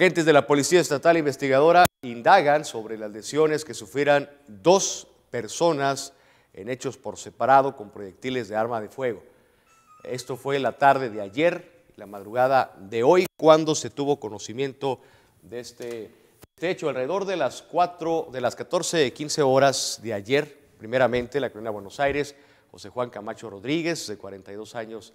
Agentes de la Policía Estatal Investigadora indagan sobre las lesiones que sufrieran dos personas en hechos por separado con proyectiles de arma de fuego. Esto fue la tarde de ayer, la madrugada de hoy, cuando se tuvo conocimiento de este, hecho. Alrededor de las 4, de las 14, 15 horas de ayer, primeramente, la Colonia de Buenos Aires, José Juan Camacho Rodríguez, de 42 años,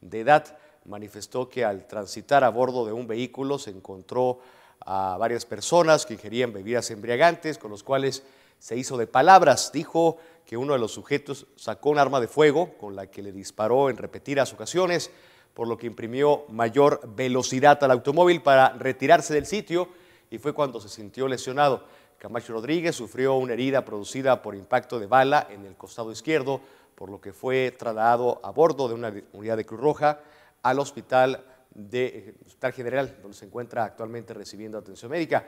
de edad. Manifestó que al transitar a bordo de un vehículo se encontró a varias personas que ingerían bebidas embriagantes, con los cuales se hizo de palabras. Dijo que uno de los sujetos sacó un arma de fuego con la que le disparó en repetidas ocasiones, por lo que imprimió mayor velocidad al automóvil para retirarse del sitio y fue cuando se sintió lesionado. Camacho Rodríguez sufrió una herida producida por impacto de bala en el costado izquierdo, por lo que fue trasladado a bordo de una unidad de Cruz Roja al hospital, de, eh, hospital General, donde se encuentra actualmente recibiendo atención médica.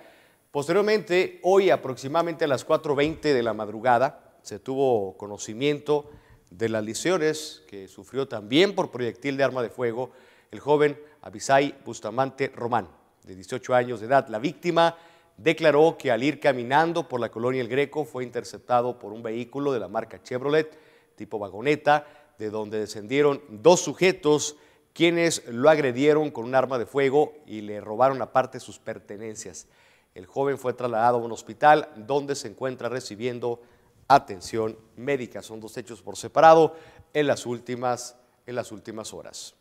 Posteriormente, hoy aproximadamente a las 4.20 de la madrugada, se tuvo conocimiento de las lesiones que sufrió también por proyectil de arma de fuego el joven Abisai Bustamante Román, de 18 años de edad. La víctima declaró que al ir caminando por la colonia El Greco fue interceptado por un vehículo de la marca Chevrolet tipo vagoneta, de donde descendieron dos sujetos quienes lo agredieron con un arma de fuego y le robaron aparte sus pertenencias. El joven fue trasladado a un hospital donde se encuentra recibiendo atención médica. Son dos hechos por separado en las últimas, en las últimas horas.